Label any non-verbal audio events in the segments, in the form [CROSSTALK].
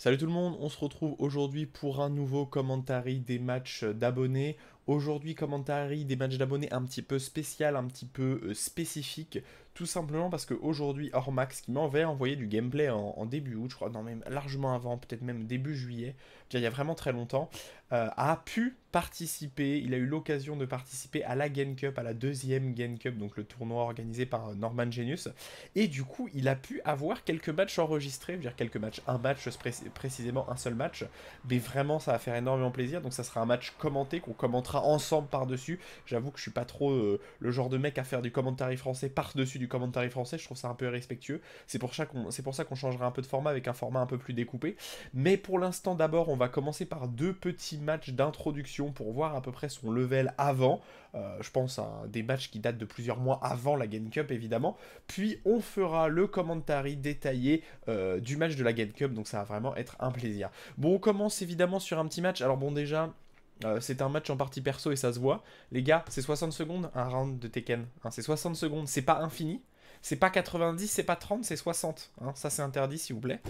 Salut tout le monde, on se retrouve aujourd'hui pour un nouveau commentary des matchs d'abonnés. Aujourd'hui, commentary des matchs d'abonnés un petit peu spécial, un petit peu euh, spécifique, tout simplement parce que aujourd'hui Ormax, qui m'avait envoyé du gameplay en, début août, je crois, non même largement avant, peut-être même début juillet, il y a vraiment très longtemps, euh, a pu participer, il a eu l'occasion de participer à la Game Cup, à la deuxième Game Cup, donc le tournoi organisé par euh, Norman Genius, et du coup, il a pu avoir quelques matchs enregistrés, je veux dire quelques matchs, un match précisément, un seul match, mais vraiment, ça va faire énormément plaisir, donc ça sera un match commenté qu'on commentera ensemble par-dessus. J'avoue que je suis pas trop euh, le genre de mec à faire du commentary français par-dessus du commentary français, je trouve ça un peu irrespectueux. C'est pour, ça qu'on changera un peu de format avec un format un peu plus découpé. Mais pour l'instant, d'abord, on va commencer par deux petits matchs d'introduction pour voir à peu près son level avant. Euh, je pense à des matchs qui datent de plusieurs mois avant la Game Cup, évidemment. Puis on fera le commentary détaillé euh, du match de la Game Cup, donc ça va vraiment être un plaisir. Bon, on commence évidemment sur un petit match. Alors bon, déjà, euh, c'est un match en partie perso et ça se voit. Les gars, c'est 60 secondes un round de Tekken. Hein. c'est 60 secondes, c'est pas infini. C'est pas 90, c'est pas 30, c'est 60. Hein. ça c'est interdit s'il vous plaît.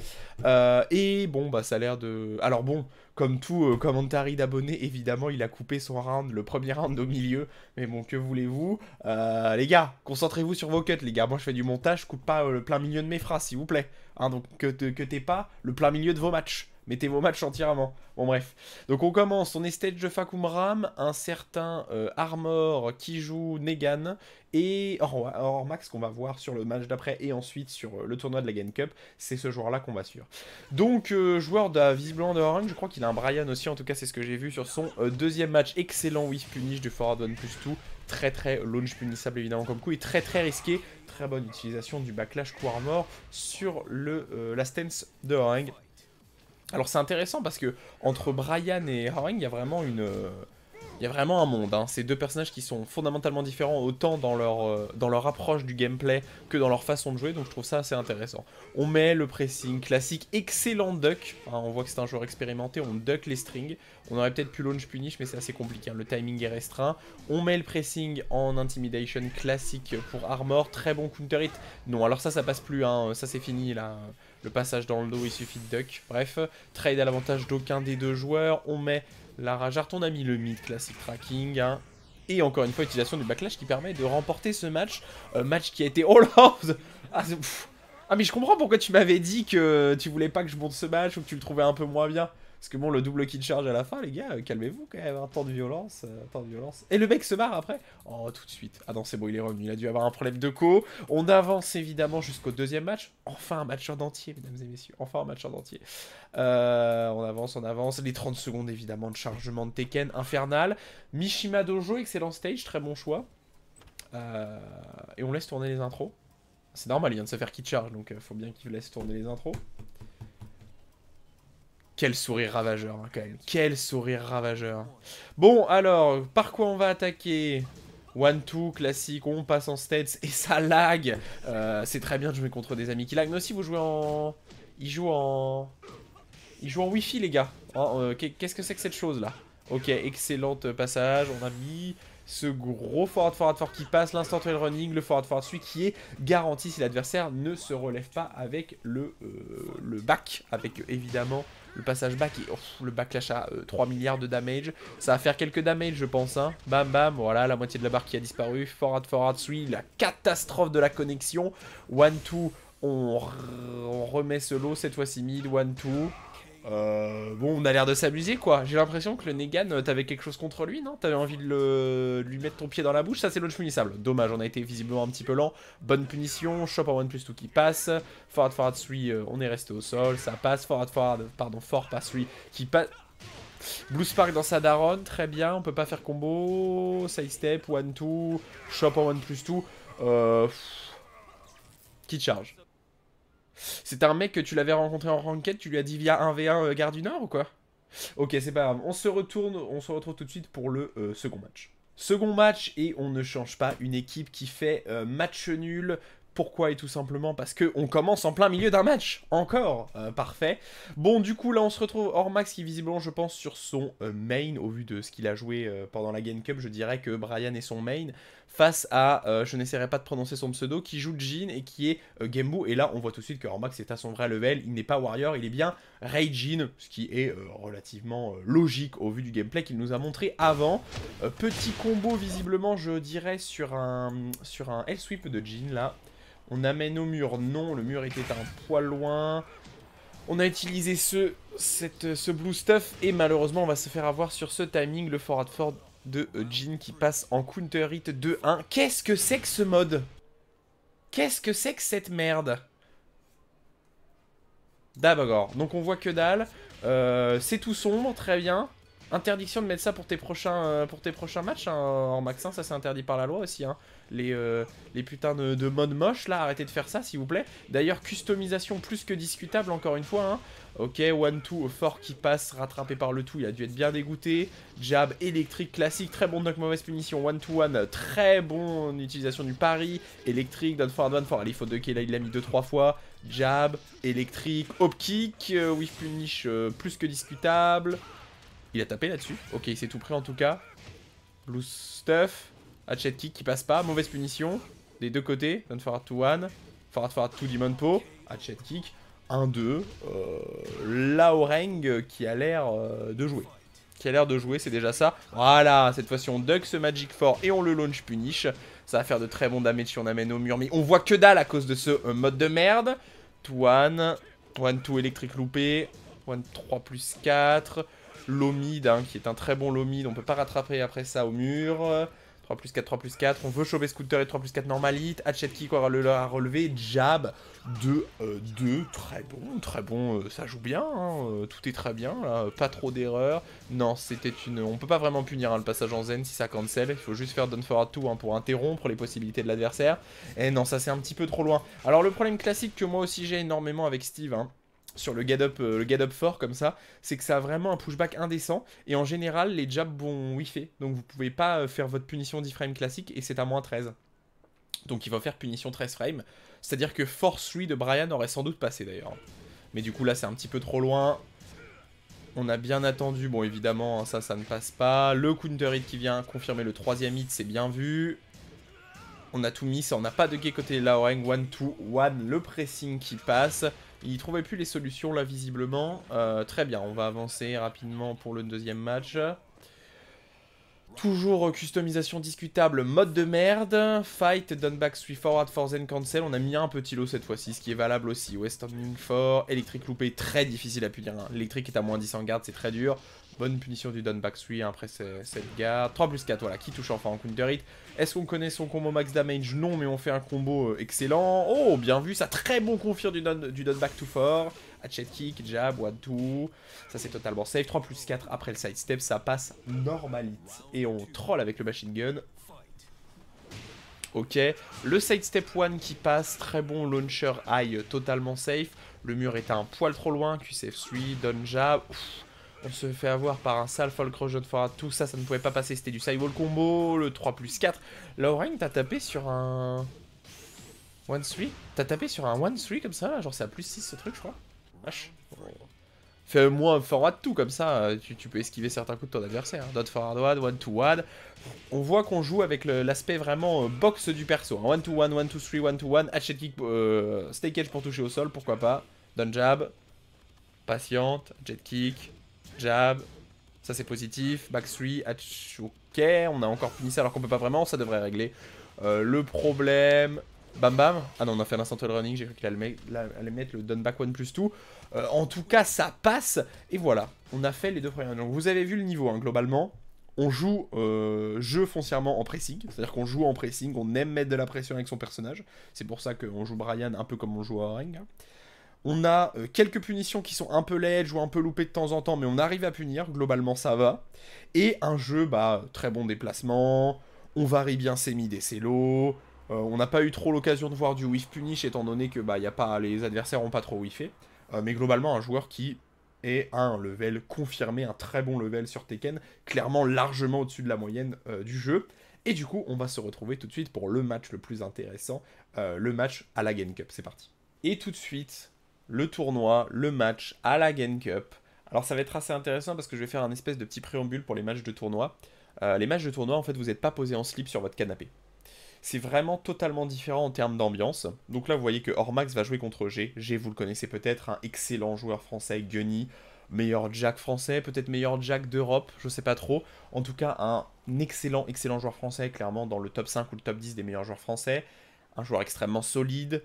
Euh, et bon, bah ça a l'air de... Alors bon, comme tout euh, commentary d'abonnés, évidemment il a coupé son round, le premier round au milieu. Mais bon, que voulez-vous Les gars, concentrez-vous sur vos cuts les gars. Moi je fais du montage, je coupe pas le plein milieu de mes phrases s'il vous plaît. Hein, donc que, que t'es pas le plein milieu de vos matchs mettez vos matchs entièrement. Bon bref. Donc on commence, on est stage de Fakumram, un certain euh, Armor qui joue Negan et Max qu'on va voir sur le match d'après et ensuite sur euh, le tournoi de la Game Cup, c'est ce joueur-là qu'on va suivre. Donc euh, joueur de visiblement de Orange, je crois qu'il a un Brian aussi, en tout cas c'est ce que j'ai vu sur son deuxième match. Excellent with punish du Forward plus tout, très très launch punissable évidemment comme coup et très très risqué. Très bonne utilisation du backlash coup armor sur le, la stance de Horing, alors c'est intéressant parce que entre Brian et Haring, il y a vraiment une, euh, il y a vraiment un monde. Hein. Ces deux personnages qui sont fondamentalement différents autant dans leur, euh, dans leur approche du gameplay que dans leur façon de jouer. Donc je trouve ça assez intéressant. On met le pressing classique, excellent duck. Hein, on voit que c'est un joueur expérimenté. On duck les strings. On aurait peut-être pu launch punish, mais c'est assez compliqué. Hein. Le timing est restreint. On met le pressing en intimidation classique pour armor. Très bon counter hit. Non, alors ça, ça passe plus. Ça, c'est fini là le passage dans le dos, il suffit de duck. Bref, trade à l'avantage d'aucun des deux joueurs. On met Lara Jarton a mis le mythe, classique tracking. Hein. Et encore une fois, utilisation du backlash qui permet de remporter ce match. Euh, match qui a été Oh là [LAUGHS] ah, ah mais je comprends pourquoi tu m'avais dit que tu voulais pas que je monte ce match ou que tu le trouvais un peu moins bien. Parce que bon, le double kit charge à la fin, les gars, euh, calmez-vous quand même, un hein. temps de violence, un euh, temps de violence. Et le mec se marre après Oh, tout de suite. Ah non, c'est bon, il est revenu, il a dû avoir un problème de co. On avance évidemment jusqu'au deuxième match. Enfin un match en entier, mesdames et messieurs, enfin un match en entier. Euh, on avance, on avance. Les 30 secondes évidemment de chargement de Tekken, infernal. Mishima Dojo, excellent stage, très bon choix. et on laisse tourner les intros. C'est normal, il vient de se faire kit charge, donc faut bien qu'il laisse tourner les intros. Quel sourire ravageur, hein, quand même. Quel sourire ravageur. Bon, alors, par quoi on va attaquer One, two, classique, on passe en stats et ça lag. Euh, c'est très bien de jouer contre des amis qui lag. Mais aussi, vous jouez en... il joue en... il joue en wifi les gars. Oh, euh, qu'est-ce que c'est que cette chose-là Ok, excellent passage. On a mis ce gros forward forward forward qui passe, l'instant trail running, le forward forward celui qui est garanti si l'adversaire ne se relève pas avec le, euh, le back, avec évidemment le passage back, et, le backlash à 3 euh, milliards de damage. Ça va faire quelques damage, je pense. Hein. Bam, bam, voilà, la moitié de la barre qui a disparu. Forward, forward, three, la catastrophe de la connexion. One, two, on, on remet ce lot, cette fois-ci mid, one, two. Euh, bon, on a l'air de s'amuser quoi. J'ai l'impression que le Negan, euh, t'avais quelque chose contre lui, non T'avais envie de, le... lui mettre ton pied dans la bouche, ça c'est l'autre punissable. Dommage, on a été visiblement un petit peu lent. Bonne punition, chop en one plus tout qui passe. Forward forward three, euh, on est resté au sol, ça passe. Forward forward, pardon, fort pass 3, qui passe. Blue Spark dans sa daronne, très bien, on peut pas faire combo. Side step, one two, chop en one plus two. Euh... Qui charge c'est un mec que tu l'avais rencontré en ranked, tu lui as dit via 1v1 euh, Gare du Nord ou quoi Ok, c'est pas grave. On se retourne, on se retrouve tout de suite pour le euh, second match. Second match et on ne change pas une équipe qui fait euh, match nul pourquoi Et tout simplement parce que on commence en plein milieu d'un match. Encore euh, Parfait. Bon, du coup, là, on se retrouve hors qui, visiblement, je pense, sur son euh, main, au vu de ce qu'il a joué euh, pendant la Game Cup, je dirais que Brian est son main, face à, je n'essaierai pas de prononcer son pseudo, qui joue Jin et qui est Gambu. Et là, on voit tout de suite que Hormax est à son vrai level. Il n'est pas Warrior, il est bien Jean, ce qui est relativement logique au vu du gameplay qu'il nous a montré avant. petit combo, visiblement, je dirais, sur un, sur un L-sweep de Jin, là. On amène au mur. Non, le mur était un poil loin. On a utilisé ce, cette, ce blue stuff. Et malheureusement, on va se faire avoir sur ce timing. Le Ford de Jean qui passe en counter hit 2-1. Qu'est-ce que c'est que ce mode Qu'est-ce que c'est que cette merde D'abord, donc on voit que dalle. Euh, c'est tout sombre, très bien. Interdiction de mettre ça pour tes prochains, euh, pour tes prochains matchs hein, en max 1, hein, ça c'est interdit par la loi aussi. Hein. Les, euh, les putains de, mode modes là, arrêtez de faire ça s'il vous plaît. D'ailleurs, customisation plus que discutable encore une fois. Hein. Ok, one 2, fort qui passe, rattrapé par le tout, il a dû être bien dégoûté. Jab électrique classique, très bon knock, mauvaise punition. One 2 one, très bon utilisation du pari. Électrique, done for one for. Allez, il faut deux là, il l'a mis deux trois fois. Jab électrique, hop kick, euh, punish plus que discutable. Il a tapé là-dessus. Ok, il s'est tout pris en tout cas. Blue stuff. Hatchet kick qui passe pas. Mauvaise punition. Des deux côtés. Don't forward to one. Forward forward to demon po. Hatchet kick. 1-2. Euh, Laoreng qui a l'air euh, de jouer. Qui a l'air de jouer, c'est déjà ça. Voilà, cette fois-ci on duck ce Magic Fort et on le launch punish. Ça va faire de très bons damage si on amène au mur. Mais on voit que dalle à cause de ce euh, mode de merde. One. 1-2 électrique loupé. 1-3 plus 4. Lomide, qui est un très bon Lomide. On peut pas rattraper après ça au mur. 3 plus 4, 3 plus 4. On veut chauffer Scooter et 3 plus 4 normalite. Hatchet Kick aura le à relever. Jab 2, 2. Euh, très bon, très bon. Euh, ça joue bien. Hein, euh, tout est très bien. Pas trop d'erreurs. Non, c'était une. On peut pas vraiment punir hein, le passage en zen si ça cancel. Il faut juste faire done for tout hein, pour interrompre les possibilités de l'adversaire. Et non, ça c'est un petit peu trop loin. Alors le problème classique que moi aussi j'ai énormément avec Steve. Hein, sur le get up, euh, le fort comme ça, c'est que ça a vraiment un pushback indécent et en général les jabs vont whiffer donc vous pouvez pas euh, faire votre punition 10 frames classique et c'est à moins 13. Donc il va faire punition 13 frames, c'est-à-dire que force 3 de Brian aurait sans doute passé d'ailleurs. Mais du coup là c'est un petit peu trop loin. On a bien attendu, bon évidemment hein, ça ça ne passe pas. Le counter hit qui vient confirmer le troisième hit c'est bien vu. On a tout mis, on n'a pas de gay côté Laoreng, 1-2-1, le pressing qui passe. Il trouvait plus les solutions là visiblement. Euh, très bien, on va avancer rapidement pour le deuxième match. Toujours customisation discutable, mode de merde, fight, done back, sweep forward, force and cancel, on a mis un petit lot cette fois-ci, ce qui est valable aussi, western 4, électrique loupé, très difficile à punir, l'électrique hein. est à moins 10 en garde, c'est très dur, Bonne punition du Don back hein, Après, cette le 3 plus 4, voilà, qui touche enfin en counter hit. Est-ce qu'on connaît son combo max damage Non, mais on fait un combo euh, excellent. Oh, bien vu, ça très bon confirme du Don du back to fort. Hatchet kick, jab, one, two. Ça, c'est totalement safe. 3 plus 4 après le side step, ça passe normalite. Et on troll avec le machine gun. Ok, le sidestep step 1 qui passe, très bon launcher high, totalement safe. Le mur est un poil trop loin, QCF suit, Don jab. On se fait avoir par un sale folk rush de Fora. Tout ça, ça ne pouvait pas passer. C'était du sidewall combo, le 3 plus 4. Là Orang t'as tapé sur un... 1-3 T'as tapé sur un 1-3 comme ça, là Genre c'est à plus 6 ce truc, je crois. Vache. Fais moins un forward tout comme ça, euh, tu, peux esquiver certains coups de ton adversaire. Dot forward wad, one to wad. On voit qu'on joue avec l'aspect vraiment boxe euh, box du perso. 1 hein. to 1, 1 to 3, 1 to 1, hatchet kick, euh, stake edge pour toucher au sol, pourquoi pas. Don jab, patiente, jet kick, Jab. Ça, c'est positif. Back 3. Hatch. Ok. On a encore fini ça alors qu'on peut pas vraiment. Ça devrait régler. Euh, le problème. Bam bam. Ah non, on a fait un instantal running. J'ai cru qu'il allait, mettre le done back One plus 2. Euh, en tout cas, ça passe. Et voilà. On a fait les deux premières. Donc, vous avez vu le niveau, hein, globalement on joue euh, jeu foncièrement en pressing, c'est-à-dire qu'on joue en pressing, on aime mettre de la pression avec son personnage. C'est pour ça qu'on joue Brian un peu comme on joue Ring. On a euh, quelques punitions qui sont un peu laides ou un peu loupées de temps en temps, mais on arrive à punir, globalement ça va. Et un jeu, bah, très bon déplacement, on varie bien ses mid et ses lows, euh, on n'a pas eu trop l'occasion de voir du whiff punish étant donné que bah, y a pas, les adversaires n'ont pas trop whiffé. Euh, mais globalement, un joueur qui est à un level confirmé, un très bon level sur Tekken, clairement largement au-dessus de la moyenne du jeu. Et du coup, on va se retrouver tout de suite pour le match le plus intéressant, le match à la Game Cup. C'est parti. Et tout de suite, le tournoi, le match à la Game Cup. Alors ça va être assez intéressant parce que je vais faire un espèce de petit préambule pour les matchs de tournoi. Euh, les matchs de tournoi, en fait, vous n'êtes pas posé en slip sur votre canapé. C'est vraiment totalement différent en termes d'ambiance. Donc là, vous voyez que Ormax va jouer contre G. G, vous le connaissez peut-être, un excellent joueur français, Gunny, meilleur Jack français, peut-être meilleur Jack d'Europe, je sais pas trop. En tout cas, un excellent, excellent joueur français, clairement dans le top 5 ou le top 10 des meilleurs joueurs français. Un joueur extrêmement solide,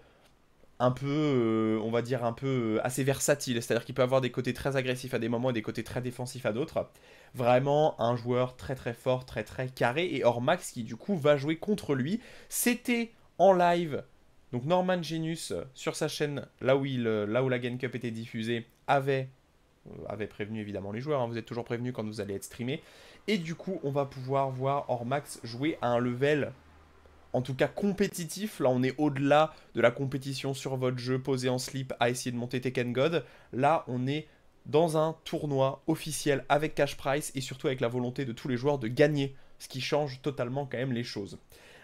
un peu, euh, on va dire, un peu euh, assez versatile. C'est-à-dire qu'il peut avoir des côtés très agressifs à des moments et des côtés très défensifs à d'autres. Vraiment un joueur très très fort, très très carré. Et Ormax qui du coup va jouer contre lui. C'était en live. Donc Norman Genius euh, sur sa chaîne, là où, il, là où la Game Cup était diffusée, avait, avait prévenu évidemment les joueurs. Hein. vous êtes toujours prévenus quand vous allez être streamé. Et du coup, on va pouvoir voir Ormax jouer à un level en tout cas compétitif. Là, on est au-delà de la compétition sur votre jeu, posé en slip, à essayer de monter Tekken God. Là, on est dans un tournoi officiel avec cash price et surtout avec la volonté de tous les joueurs de gagner, ce qui change totalement quand même les choses.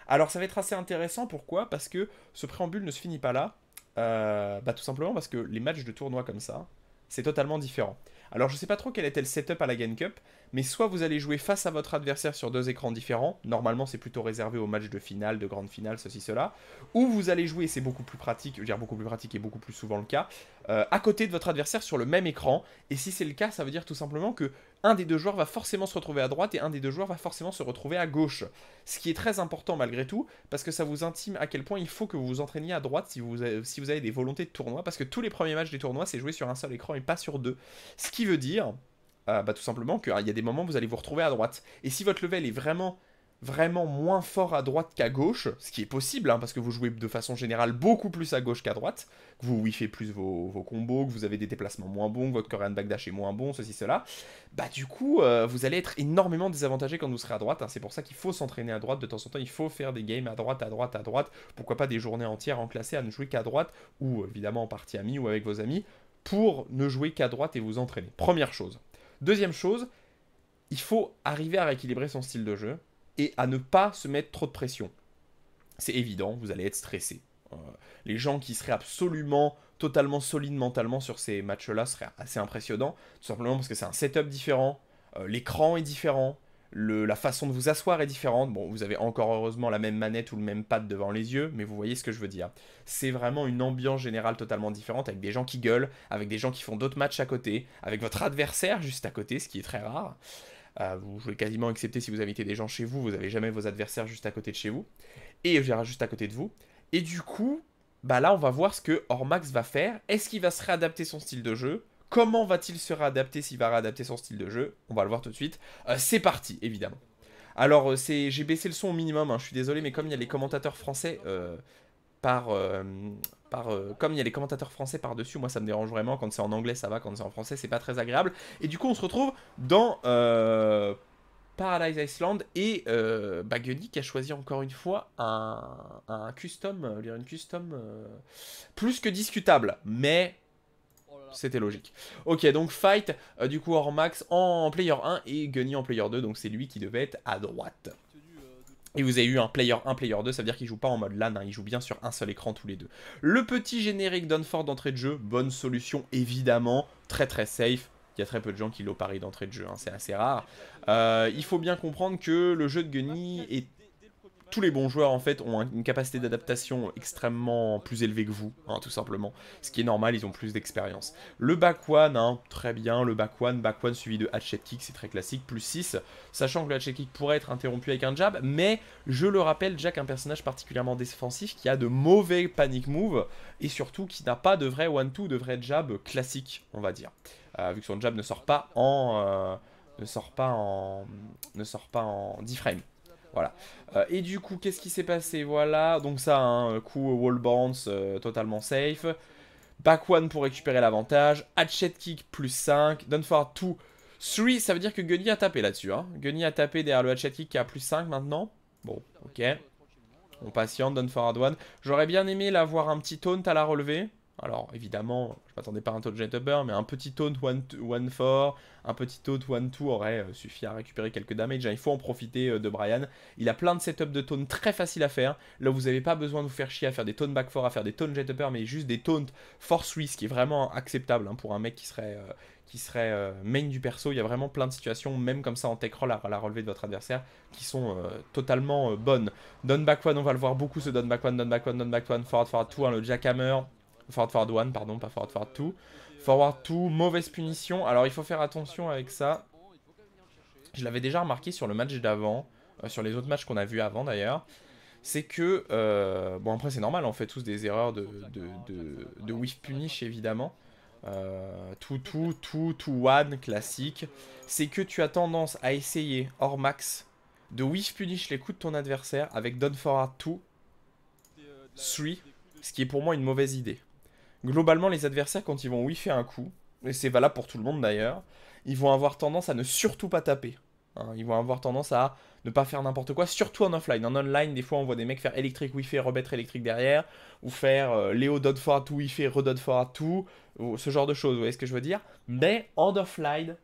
Alors ça va être assez intéressant, pourquoi Parce que ce préambule ne se finit pas là, euh, bah, tout simplement parce que les matchs de tournoi comme ça, c'est totalement différent. Alors je ne sais pas trop quel était le setup à la Game Cup, mais soit vous allez jouer face à votre adversaire sur deux écrans différents, normalement c'est plutôt réservé aux matchs de finale, de grande finale, ceci, cela, ou vous allez jouer, c'est beaucoup plus pratique, je veux dire beaucoup plus pratique et beaucoup plus souvent le cas, euh, à côté de votre adversaire sur le même écran, et si c'est le cas, ça veut dire tout simplement que un des deux joueurs va forcément se retrouver à droite et un des deux joueurs va forcément se retrouver à gauche. Ce qui est très important malgré tout, parce que ça vous intime à quel point il faut que vous vous entraîniez à droite si vous avez, si vous avez des volontés de tournoi, parce que tous les premiers matchs des tournois, c'est joué sur un seul écran et pas sur deux. Ce qui veut dire ah, bah, tout simplement qu'il hein, y a des moments où vous allez vous retrouver à droite. Et si votre level est vraiment vraiment moins fort à droite qu'à gauche, ce qui est possible, hein, parce que vous jouez de façon générale beaucoup plus à gauche qu'à droite, que vous whiffez plus vos, combos, que vous avez des déplacements moins bons, que votre Korean backdash est moins bon, ceci, cela, bah du coup, euh, vous allez être énormément désavantagé quand vous serez à droite, hein. c'est pour ça qu'il faut s'entraîner à droite, de temps en temps, il faut faire des games à droite, à droite, à droite, pourquoi pas des journées entières en classé à ne jouer qu'à droite, ou évidemment en partie amis ou avec vos amis, pour ne jouer qu'à droite et vous entraîner. Première chose. Deuxième chose, il faut arriver à rééquilibrer son style de jeu et à ne pas se mettre trop de pression. C'est évident, vous allez être stressé. Euh, les gens qui seraient absolument, totalement solides mentalement sur ces matchs-là seraient assez impressionnants, tout simplement parce que c'est un setup différent, euh, l'écran est différent, la façon de vous asseoir est différente. Bon, vous avez encore heureusement la même manette ou le même pad devant les yeux, mais vous voyez ce que je veux dire. C'est vraiment une ambiance générale totalement différente, avec des gens qui gueulent, avec des gens qui font d'autres matchs à côté, avec votre adversaire juste à côté, ce qui est très rare. Euh, vous voulez quasiment, accepter si vous invitez des gens chez vous, vous n'avez jamais vos adversaires juste à côté de chez vous. Et euh, juste à côté de vous. Et du coup, bah là, on va voir ce que Ormax va faire. Est-ce qu'il va se réadapter son style de jeu Comment va-t-il se réadapter s'il va réadapter son style de jeu On va le voir tout de suite. Euh, c'est parti, évidemment. Alors, euh, j'ai baissé le son au minimum, hein, je suis désolé, mais comme il y a les commentateurs français euh, par... comme il y a les commentateurs français par-dessus, moi ça me dérange vraiment, quand c'est en anglais ça va, quand c'est en français c'est pas très agréable. Et du coup on se retrouve dans Paradise Island et euh, bah, qui a choisi encore une fois un, un custom, custom plus que discutable, mais c'était logique. Ok, donc Fight, euh, du coup, max en player 1 et Gunny en player 2, donc c'est lui qui devait être à droite. Et vous avez eu un player 1, player 2, ça veut dire qu'il joue pas en mode LAN, hein. il joue bien sur un seul écran tous les deux. Le petit générique d'Unford d'entrée de jeu, bonne solution évidemment, très très safe, il y a très peu de gens qui l'ont pari d'entrée de jeu, hein. c'est assez rare. Euh, il faut bien comprendre que le jeu de Gunny est tous les bons joueurs en fait ont une capacité d'adaptation extrêmement plus élevée que vous, hein, tout simplement. Ce qui est normal, ils ont plus d'expérience. Le back one, hein, très bien, le back one, back one suivi de hatchet kick, c'est très classique, plus 6, sachant que le hatchet kick pourrait être interrompu avec un jab, mais je le rappelle, Jack un personnage particulièrement défensif qui a de mauvais panic moves, et surtout qui n'a pas de vrai one-two, de vrai jab classique, on va dire. Euh, vu que son jab ne sort pas en... Euh, ne sort pas en ne sort pas en 10 frame voilà. Euh, et du coup, qu'est-ce qui s'est passé Voilà, donc ça, un hein, coup wall bounce euh, totalement safe. Back one pour récupérer l'avantage. Hatchet kick plus 5. for 2, 3. Ça veut dire que Gunny a tapé là-dessus. Hein. Gunny a tapé derrière le hatchet kick qui a plus 5 maintenant. Bon, ok. On patiente, for à one. J'aurais bien aimé l'avoir un petit taunt à la relever. Alors évidemment, je m'attendais pas à un taunt jet upper, mais un petit taunt 1-4, un petit taunt 1-2 aurait euh, suffi à récupérer quelques damage. Hein, il faut en profiter euh, de Brian. Il a plein de setups de taunt très faciles à faire. Là, vous n'avez pas besoin de vous faire chier à faire des taunt back 4, à faire des taunt jet upper, mais juste des taunt force ce qui est vraiment acceptable hein, pour un mec qui serait, euh, qui serait main du perso. Il y a vraiment plein de situations, même comme ça en tech roll à la relevée de votre adversaire, qui sont totalement bonnes. Down back 1, on va le voir beaucoup ce don back one, down back one, down back one forward forward 2, hein, le jackhammer. Forward Forward 1, pardon, pas Forward 2. Forward 2, mauvaise punition. Alors il faut faire attention avec ça. Je l'avais déjà remarqué sur le match d'avant, euh, sur les autres matchs qu'on a vus avant d'ailleurs. C'est que, euh, bon après c'est normal, on fait tous des erreurs de, de, de, whiff punish évidemment. Euh, tout, tout, tout, tout one classique. C'est que tu as tendance à essayer hors max de whiff punish les coups de ton adversaire avec Don't forward 2, 3, ce qui est pour moi une mauvaise idée globalement, les adversaires, quand ils vont whiffer un coup, et c'est valable pour tout le monde d'ailleurs, ils vont avoir tendance à ne surtout pas taper. Hein. ils vont avoir tendance à ne pas faire n'importe quoi, surtout en offline. En online, des fois, on voit des mecs faire électrique, wifi rebettre électrique derrière, ou faire euh, Léo dot fort à tout, whiffer, redot fort à tout, ce genre de choses, vous voyez ce que je veux dire Mais en offline,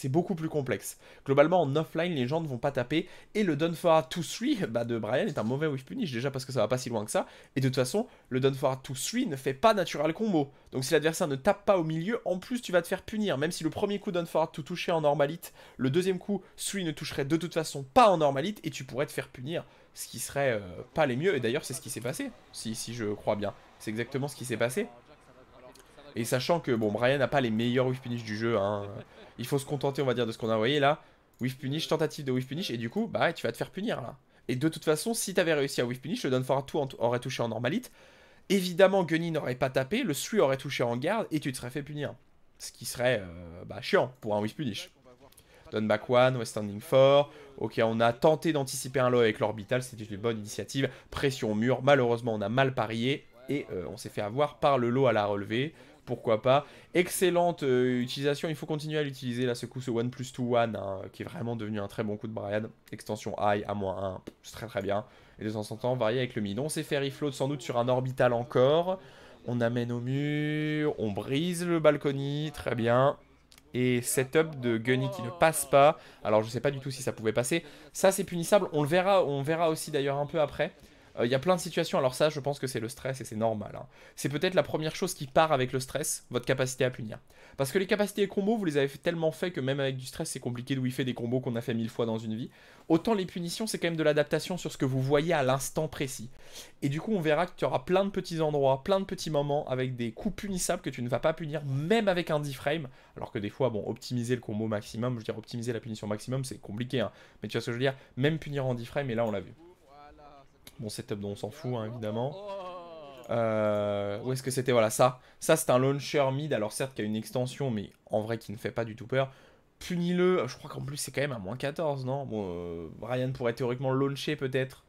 c'est beaucoup plus complexe. Globalement, en offline, les gens ne vont pas taper. Et le Done for 2-3 [LAUGHS] bah, de Brian est un mauvais whiff punish, déjà parce que ça va pas si loin que ça. Et de toute façon, le Done for 3 ne fait pas natural combo. Donc si l'adversaire ne tape pas au milieu, en plus tu vas te faire punir. Même si le premier coup Done for touchait en normalite, le deuxième coup, 3 ne toucherait de toute façon pas en normalite et tu pourrais te faire punir. Ce qui serait euh, pas les mieux. Et d'ailleurs, c'est ce qui s'est passé, si, si je crois bien. C'est exactement ce qui s'est passé. Et sachant que bon, Brian n'a pas les meilleurs whiff punish du jeu, hein. Il faut se contenter, on va dire, de ce qu'on a envoyé là. Whiff punish, tentative de whiff punish, et du coup, bah, tu vas te faire punir là. Et de toute façon, si t'avais réussi à whiff punish, le downfall tout aurait touché en normalite. Évidemment, Gunny n'aurait pas tapé, le Sui aurait touché en garde, et tu te serais fait punir. Ce qui serait euh, bah, chiant pour un whiff punish. Donne back one, West standing 4. Ok, on a tenté d'anticiper un lot avec l'orbital, c'était une bonne initiative. Pression au mur, malheureusement, on a mal parié, et euh, on s'est fait avoir par le lot à la relevée pourquoi pas. Excellente euh, utilisation, il faut continuer à l'utiliser, là, ce coup, ce plus 2 1, qui est vraiment devenu un très bon coup de Brian. Extension I, moins 1 c'est très très bien. Et de temps en temps, varier avec le mid. On s'est fait float sans doute sur un orbital encore. On amène au mur, on brise le balcony, très bien et setup de Gunny qui ne passe pas. Alors je sais pas du tout si ça pouvait passer. Ça c'est punissable, on le verra, on verra aussi d'ailleurs un peu après. Euh, il y a plein de situations, alors ça je pense que c'est le stress et c'est normal. Hein. C'est peut-être la première chose qui part avec le stress, votre capacité à punir. Parce que les capacités et combos, vous les avez tellement fait que même avec du stress, c'est compliqué de wiffer des combos qu'on a fait mille fois dans une vie. Autant les punitions, c'est quand même de l'adaptation sur ce que vous voyez à l'instant précis. Et du coup, on verra que tu auras plein de petits endroits, plein de petits moments avec des coups punissables que tu ne vas pas punir, même avec un D-frame. Alors que des fois, bon, optimiser le combo maximum, je veux dire optimiser la punition maximum, c'est compliqué. Hein. Mais tu vois ce que je veux dire Même punir en D-frame, et là on l'a vu. Bon, setup dont on s'en fout, hein, évidemment. Euh, où est-ce que c'était Voilà, ça. Ça, c'est un launcher mid. Alors, certes, qui a une extension, mais en vrai, qui ne fait pas du tout peur. Punis-le. Je crois qu'en plus, c'est quand même à moins 14, non Bon, euh, Ryan pourrait théoriquement launcher, peut-être.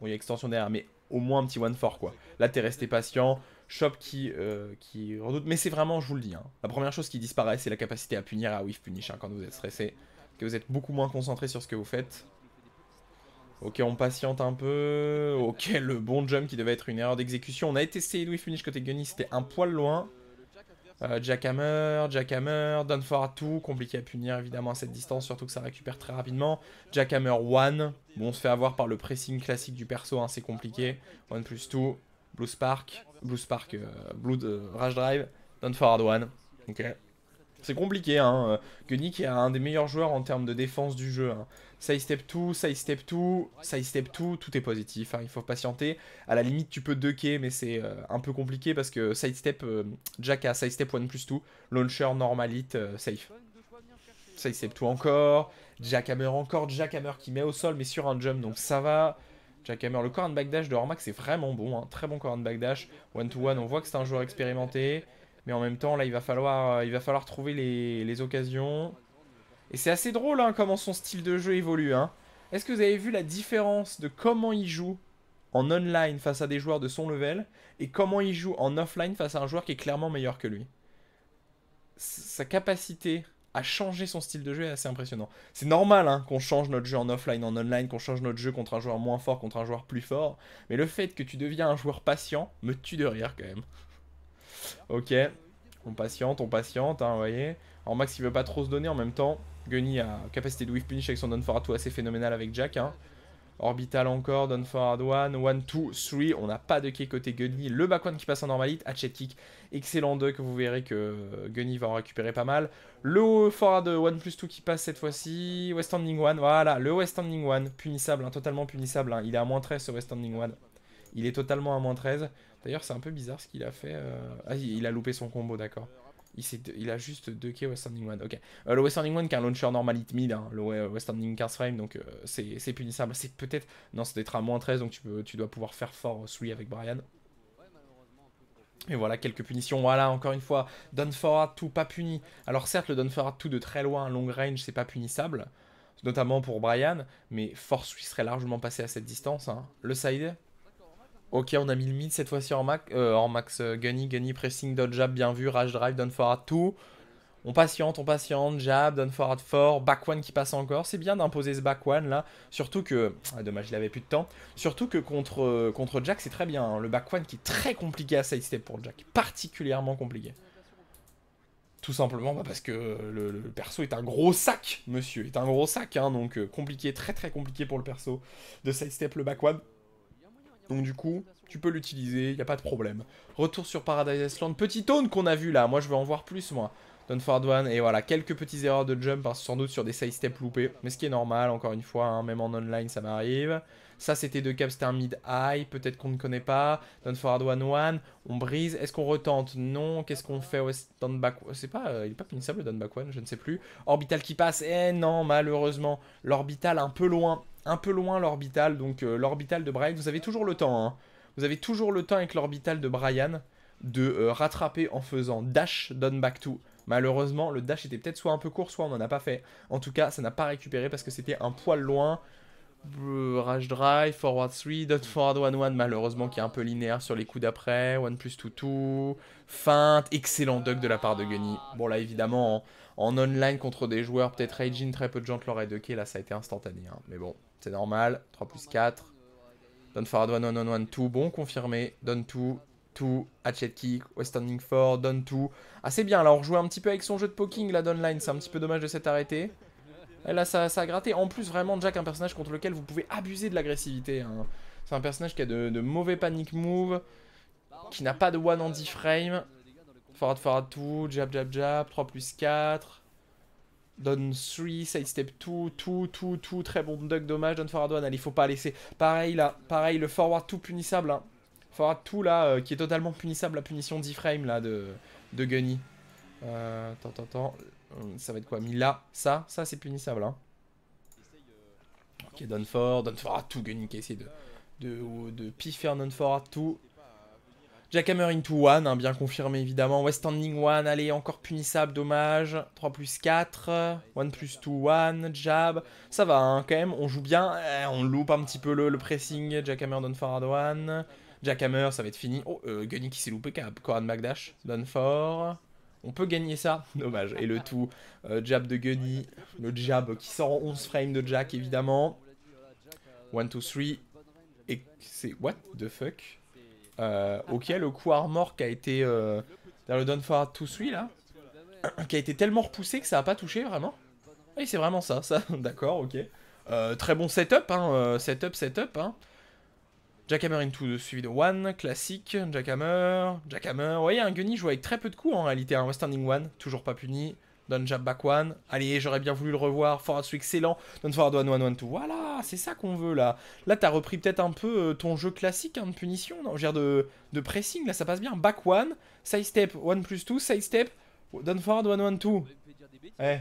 Bon, il y a extension derrière, mais au moins un petit one for quoi. Là, t'es resté patient. Shop qui, euh, qui redoute. Mais c'est vraiment, je vous le dis, hein, la première chose qui disparaît, c'est la capacité à punir Ah à whiff punish quand vous êtes stressé. Que vous êtes beaucoup moins concentré sur ce que vous faites. Ok, on patiente un peu. Ok, le bon jump qui devait être une erreur d'exécution. On a été essayé Louis Finish côté Gunny, c'était un poil loin. Euh, Jackhammer, Jackhammer, done for 2, compliqué à punir évidemment à cette distance, surtout que ça récupère très rapidement. Jackhammer 1, bon on se fait avoir par le pressing classique du perso, hein, c'est compliqué. One plus 2, Blue Spark, Blue Spark, euh, Blue euh, Rush Drive, for 1, ok. C'est compliqué, hein. Gunny qui est un des meilleurs joueurs en termes de défense du jeu. Hein step tout, sidestep tout, step tout, tout est positif, hein, il faut patienter. À la limite, tu peux ducker, mais c'est euh, un peu compliqué parce que side step, euh, Jack a step 1 plus 2, launcher normalite, euh, safe, safe. step tout encore, Jack Hammer encore, Jackhammer qui met au sol, mais sur un jump, donc ça va. Jack Hammer, le corner backdash de Hormax c'est vraiment bon, hein. très bon corner backdash. One-to-one, on voit que c'est un joueur expérimenté, mais en même temps, là, il va falloir, il va falloir trouver les occasions. Et c'est assez drôle hein, comment son style de jeu évolue. Hein. Est-ce que vous avez vu la différence de comment il joue en online face à des joueurs de son level et comment il joue en offline face à un joueur qui est clairement meilleur que lui Sa capacité à changer son style de jeu est assez impressionnant. C'est normal hein, qu'on change notre jeu en offline, en online, qu'on change notre jeu contre un joueur moins fort, contre un joueur plus fort, mais le fait que tu deviens un joueur patient me tue de rire quand même. ok, on patiente, on patiente, vous voyez. Alors Max il veut pas trop se donner en même temps. Gunny a capacité de whiff punish avec son Don forward 2 assez phénoménal avec Jack. Hein. Orbital encore, Don forward 1, 1, 2, 3. On n'a pas de kick côté Gunny. Le back one qui passe en normalite. Hatchet kick, excellent 2 que vous verrez que Gunny va en récupérer pas mal. Le forward 1 plus 2 qui passe cette fois-ci. West Ending 1, voilà. Le West Ending 1, punissable, hein, totalement punissable. Hein. Il est à moins 13 ce West Ending 1. Il est totalement à moins 13. D'ailleurs, c'est un peu bizarre ce qu'il a fait. Euh. Ah, il a loupé son combo, d'accord. Il, a juste 2k Western 1. Ok. Euh, le Ending 1 qui est un launcher normal hit mid, hein, le Westending 15 frame, donc euh, c'est punissable. C'est peut-être. Non, c'est d'être à moins 13, donc tu, peux, tu dois pouvoir faire fort euh, sous avec Brian. Et voilà, quelques punitions. Voilà, encore une fois, Don't forward tout pas puni. Alors certes, le for forward tout de très loin, long range, c'est pas punissable. Notamment pour Brian, mais force lui serait largement passé à cette distance. Hein. Le side, Ok, on a mis le mid cette fois-ci en max. en euh, max euh, Gunny, Gunny, pressing, dodge, jab, bien vu, rage drive, for forward, tout. On patiente, on patiente, jab, down forward fort, back one qui passe encore. C'est bien d'imposer ce back one là. Surtout que. [TSK] Ah, dommage, il avait plus de temps. Surtout que contre, euh, contre Jack, c'est très bien. Hein. Le back one qui est très compliqué à sidestep pour Jack. Particulièrement compliqué. Tout simplement parce que le, perso est un gros sac, monsieur. Est un gros sac, hein. donc compliqué, très très compliqué pour le perso de sidestep le back one. Donc du coup, tu peux l'utiliser, il n'y a pas de problème. Retour sur Paradise Island. Petit tone qu'on a vu là, moi je veux en voir plus moi. Dunford One, et voilà, quelques petites erreurs de jump, hein, sans doute sur des side steps loupés. Mais ce qui est normal, encore une fois, hein, même en online ça m'arrive. Ça c'était deux capster c'était un mid high, peut-être qu'on ne connaît pas. Dunford One One, on brise. Est-ce qu'on retente Non. Qu'est-ce qu'on fait au euh, C'est pas, euh, il est pas punissable le back one, je ne sais plus. Orbital qui passe. Eh non, malheureusement, l'orbital un peu loin un peu loin l'orbital, donc euh, l'orbital de Brian. Vous avez toujours le temps, hein. Vous avez toujours le temps avec l'orbital de Brian de euh, rattraper en faisant dash, done back to. Malheureusement, le dash était peut-être soit un peu court, soit on n'en a pas fait. En tout cas, ça n'a pas récupéré parce que c'était un poil loin. Rage drive, forward 3, dot forward 1-1, malheureusement, qui est un peu linéaire sur les coups d'après. one plus 2-2, feinte, excellent duck de la part de Gunny. Bon, là, évidemment, en, online contre des joueurs, peut-être Raging, très peu de gens te l'auraient ducké. Là, ça a été instantané, hein. mais bon. C'est normal. 3 plus 4. Don't forward 1, 1, 1, 1, tout. Bon, confirmé. Don't 2, 2, Hatchet kick. West standing for. Donne tout. Ah, c'est bien. Là, on rejoue un petit peu avec son jeu de poking, la down line. C'est un petit peu dommage de s'être arrêté. Et là, ça, a gratté. En plus, vraiment, Jack, un personnage contre lequel vous pouvez abuser de l'agressivité. Hein. C'est un personnage qui a de, mauvais panic move. Qui n'a pas de one 10 frame. Forward, forward, tout. Jab, jab, jab. 3 plus 4. Done 3, sidestep 2, 2, 2, 2, très bon duck, dommage, done forward 1, allez, faut pas laisser. Pareil là, pareil, le forward tout punissable, hein. forward tout là, euh, qui est totalement punissable, la punition 10 frames là de, Gunny. Euh, attends, attends, attends, euh, ça va être quoi Mis là, ça, ça c'est punissable. Hein. Ok, donne 4, donne à ah, tout, Gunny qui essaie de, de, de piffer un non forward tout. Jackhammer into one, hein, bien confirmé évidemment. West Standing one, allez, encore punissable, dommage. 3 plus 4, 1 plus 2, 1, jab. Ça va hein, quand même, on joue bien. Eh, on loupe un petit peu le, pressing. Jackhammer for hard one. Jackhammer, ça va être fini. Oh, euh, Gunny qui s'est loupé, Coran Magdash Done for... On peut gagner ça, [LAUGHS] dommage. Et le tout, euh, jab de Gunny, le jab qui sort en 11 frames de Jack évidemment. 1, 2, 3. Et c'est. What the fuck euh, ok, le coup armor qui a été euh, dans le Donfar tout suit là, qui a été tellement repoussé que ça a pas touché vraiment. Oui, c'est vraiment ça, ça, [LAUGHS] d'accord, ok. Euh, très bon setup, hein, euh, setup, setup. Hein. Jackhammer into suivi de One, classique, Jackhammer, Jackhammer. Vous voyez, un Gunny joue avec très peu de coups en réalité, un western One, toujours pas puni. Don't Jab Back One. Allez, j'aurais bien voulu le revoir. Forward Sweep, excellent. Don't Forward One, One, One, Two. Voilà, c'est ça qu'on veut là. Là, t'as repris peut-être un peu euh, ton jeu classique hein, de punition, non, de, pressing. Là, ça passe bien. Back One, Side Step, One plus Two, Side Step, Don't Forward One, One, Two. Eh.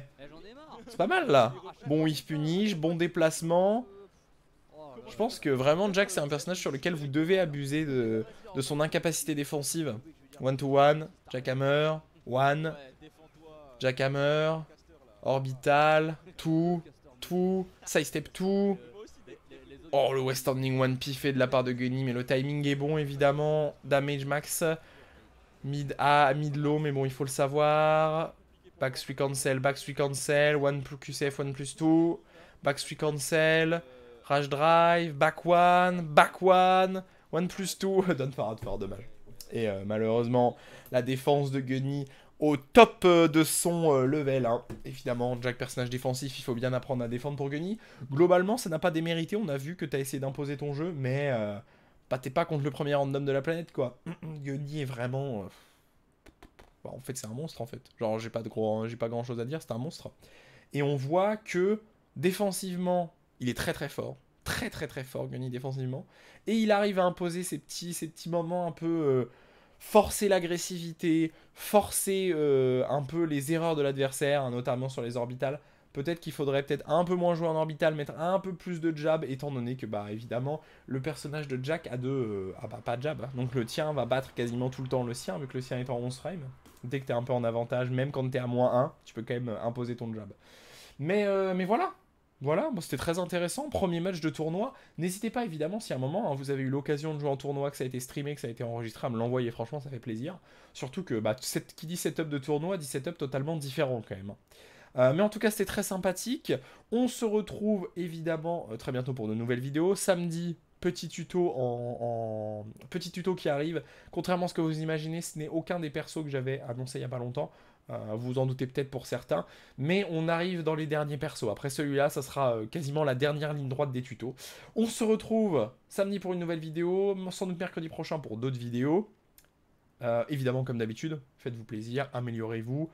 C'est pas mal là. Bon if punish, bon déplacement. Je pense que vraiment Jack c'est un personnage sur lequel vous devez abuser de, de son incapacité défensive. One to one, Hammer, one, Jackhammer, Orbital, tout, tout, Sidestep 2... Oh, le West Standing One piffé de la part de Gunny, mais le timing est bon, évidemment. Damage max, mid A, mid low, mais bon, il faut le savoir. Back 3 cancel, back 3 cancel, 1 QCF, 1 plus 2. Back 3 cancel, rush drive, back 1, back 1, 1 plus 2. Donne fort dommage. Et malheureusement, la défense de Gunny au top euh, de son euh, level. Hein. Évidemment, Jack, personnage défensif, il faut bien apprendre à défendre pour Gunny. Globalement, ça n'a pas démérité. On a vu que tu as essayé d'imposer ton jeu, mais euh, bah, t'es pas contre le premier random de la planète, quoi. Mm, mm, Gunny est vraiment. Euh, bah, en fait, c'est un monstre, en fait. Genre, j'ai pas, de gros... Hein, j'ai pas grand chose à dire, c'est un monstre. Et on voit que défensivement, il est très très fort. Très très très fort, Gunny, défensivement. Et il arrive à imposer ses petits, petits moments un peu forcer l'agressivité, forcer euh, un peu les erreurs de l'adversaire, hein, notamment sur les orbitales. Peut-être qu'il faudrait peut-être un peu moins jouer en orbital, mettre un peu plus de jab, étant donné que, bah, évidemment, le personnage de Jack a de ah bah, pas de jab, hein. donc le tien va battre quasiment tout le temps le sien, vu que le sien est en 11 frames. Dès que t'es un peu en avantage, même quand t'es à moins 1, tu peux quand même imposer ton jab. Mais, euh, mais voilà, voilà, c'était très intéressant. Premier match de tournoi. N'hésitez pas, évidemment, si à un moment hein, vous avez eu l'occasion de jouer en tournoi, que ça a été streamé, que ça a été enregistré, à me l'envoyer. Franchement, ça fait plaisir. Surtout que bah, qui dit setup de tournoi dit setup totalement différent quand même. Hein. Euh, mais en tout cas, c'était très sympathique. On se retrouve évidemment euh, très bientôt pour de nouvelles vidéos. Samedi, petit tuto en, petit tuto qui arrive. Contrairement à ce que vous imaginez, ce n'est aucun des persos que j'avais annoncé il n'y a pas longtemps. Euh, vous en doutez peut-être pour certains, mais on arrive dans les derniers persos. Après celui-là, ça sera euh, quasiment la dernière ligne droite des tutos. On se retrouve samedi pour une nouvelle vidéo, sans doute mercredi prochain pour d'autres vidéos. Euh, évidemment, comme d'habitude, faites-vous plaisir, améliorez-vous.